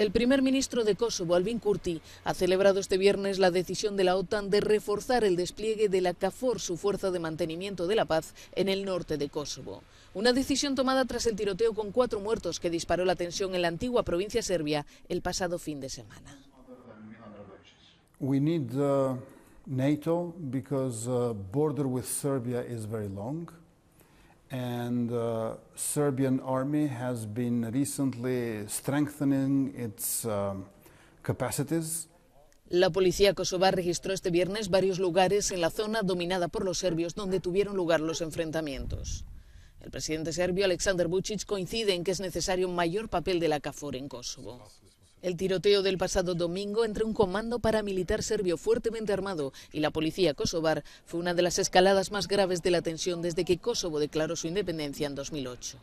El primer ministro de Kosovo, Albin Kurti, ha celebrado este viernes la decisión de la OTAN de reforzar el despliegue de la CAFOR, su fuerza de mantenimiento de la paz, en el norte de Kosovo. Una decisión tomada tras el tiroteo con cuatro muertos que disparó la tensión en la antigua provincia serbia el pasado fin de semana. We need, uh, NATO because uh, border with Serbia is very long. La policía kosovar registró este viernes varios lugares en la zona dominada por los serbios donde tuvieron lugar los enfrentamientos. El presidente serbio Aleksandar Vucic, coincide en que es necesario un mayor papel de la CAFOR en Kosovo. El tiroteo del pasado domingo entre un comando paramilitar serbio fuertemente armado y la policía kosovar fue una de las escaladas más graves de la tensión desde que Kosovo declaró su independencia en 2008.